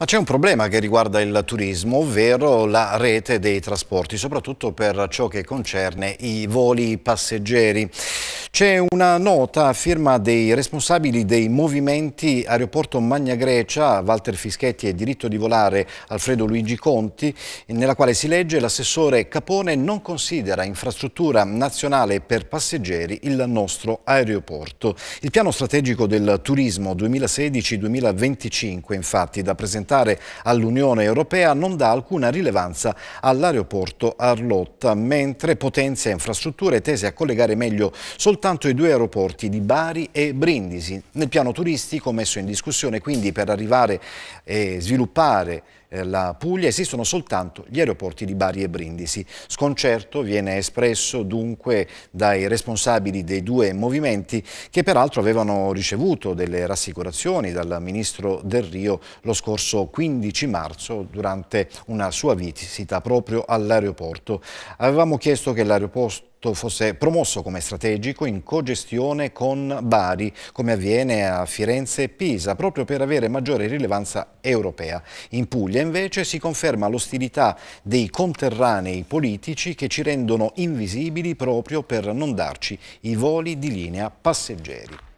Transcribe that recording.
Ma c'è un problema che riguarda il turismo, ovvero la rete dei trasporti, soprattutto per ciò che concerne i voli passeggeri. C'è una nota a firma dei responsabili dei movimenti Aeroporto Magna Grecia, Walter Fischetti e Diritto di Volare Alfredo Luigi Conti, nella quale si legge l'assessore Capone non considera infrastruttura nazionale per passeggeri il nostro aeroporto. Il piano strategico del turismo 2016-2025, infatti, da presentare all'Unione Europea non dà alcuna rilevanza all'aeroporto Arlotta, mentre potenzia infrastrutture tese a collegare meglio soltanto soltanto i due aeroporti di Bari e Brindisi. Nel piano turistico messo in discussione quindi per arrivare e sviluppare eh, la Puglia esistono soltanto gli aeroporti di Bari e Brindisi. Sconcerto viene espresso dunque dai responsabili dei due movimenti che peraltro avevano ricevuto delle rassicurazioni dal ministro Del Rio lo scorso 15 marzo durante una sua visita proprio all'aeroporto. Avevamo chiesto che l'aeroporto fosse promosso come strategico in cogestione con Bari, come avviene a Firenze e Pisa, proprio per avere maggiore rilevanza europea. In Puglia Sicilia invece si conferma l'ostilità dei conterranei politici che ci rendono invisibili proprio per non darci i voli di linea passeggeri.